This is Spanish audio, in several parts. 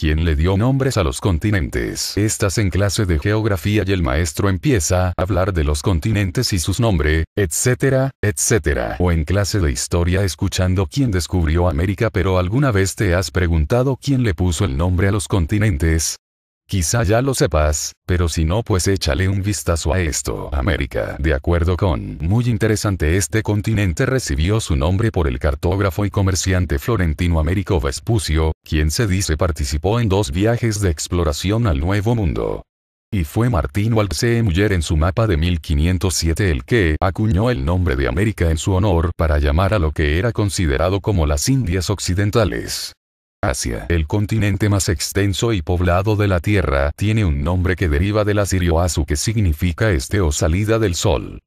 Quién le dio nombres a los continentes. Estás en clase de geografía y el maestro empieza a hablar de los continentes y sus nombres, etcétera, etcétera. O en clase de historia escuchando quién descubrió América pero alguna vez te has preguntado quién le puso el nombre a los continentes, Quizá ya lo sepas, pero si no pues échale un vistazo a esto. América, de acuerdo con, muy interesante este continente recibió su nombre por el cartógrafo y comerciante florentino Américo Vespucio, quien se dice participó en dos viajes de exploración al Nuevo Mundo. Y fue Martín Waldsee Muller en su mapa de 1507 el que acuñó el nombre de América en su honor para llamar a lo que era considerado como las Indias Occidentales. Asia, el continente más extenso y poblado de la Tierra, tiene un nombre que deriva del asirio Asu que significa este o salida del sol.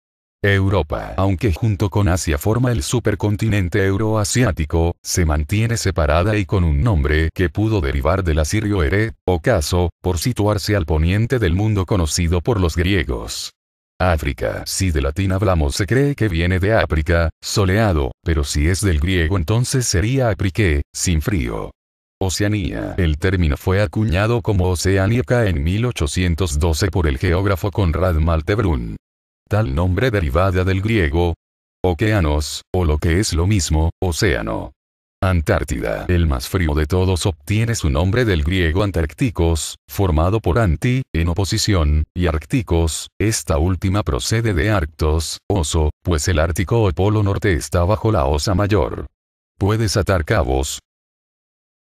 Europa, aunque junto con Asia forma el supercontinente euroasiático, se mantiene separada y con un nombre que pudo derivar del asirio Ere, Caso, por situarse al poniente del mundo conocido por los griegos. África. Si de latín hablamos se cree que viene de África, soleado, pero si es del griego entonces sería aprique, sin frío. Oceanía. El término fue acuñado como oceánica en 1812 por el geógrafo Conrad Maltebrun. Tal nombre derivada del griego, oceanos, o lo que es lo mismo, océano. Antártida. El más frío de todos obtiene su nombre del griego antárticos, formado por anti, en oposición, y Árticos. esta última procede de arctos, oso, pues el Ártico o polo norte está bajo la osa mayor. Puedes atar cabos,